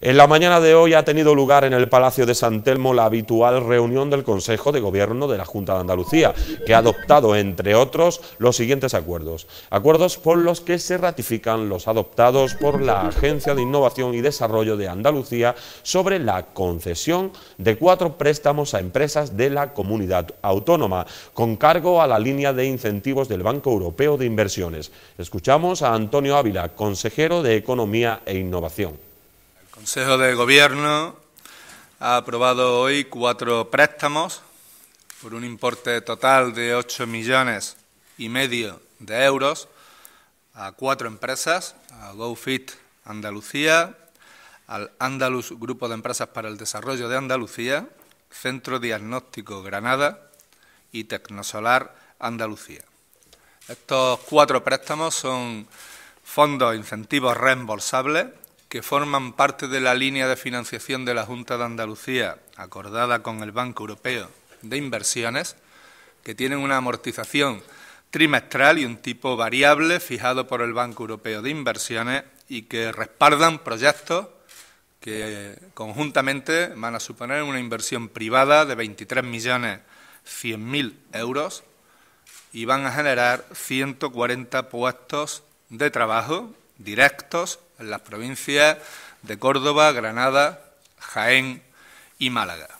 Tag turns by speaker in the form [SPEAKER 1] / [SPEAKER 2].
[SPEAKER 1] En la mañana de hoy ha tenido lugar en el Palacio de San Telmo la habitual reunión del Consejo de Gobierno de la Junta de Andalucía, que ha adoptado, entre otros, los siguientes acuerdos. Acuerdos por los que se ratifican los adoptados por la Agencia de Innovación y Desarrollo de Andalucía sobre la concesión de cuatro préstamos a empresas de la comunidad autónoma, con cargo a la línea de incentivos del Banco Europeo de Inversiones. Escuchamos a Antonio Ávila, consejero de Economía e Innovación
[SPEAKER 2] el Consejo de Gobierno ha aprobado hoy cuatro préstamos por un importe total de 8 millones y medio de euros a cuatro empresas, a GoFit Andalucía, al Andalus Grupo de Empresas para el Desarrollo de Andalucía, Centro Diagnóstico Granada y Tecnosolar Andalucía. Estos cuatro préstamos son fondos e incentivos reembolsables que forman parte de la línea de financiación de la Junta de Andalucía, acordada con el Banco Europeo de Inversiones, que tienen una amortización trimestral y un tipo variable fijado por el Banco Europeo de Inversiones y que respaldan proyectos que conjuntamente van a suponer una inversión privada de 23.100.000 millones euros y van a generar 140 puestos de trabajo directos en las provincias de Córdoba, Granada, Jaén y Málaga.